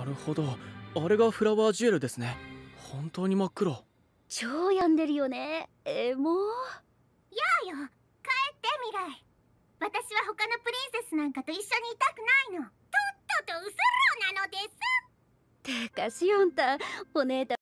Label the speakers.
Speaker 1: なるほどあれがフラワージュエルですね本当に真っ黒
Speaker 2: 超病んでるよねえもうや
Speaker 3: あよ帰って未来私は他のプリンセスなんかと一緒にいたくないのとっととうそろなので
Speaker 4: すてかシオンたお姉た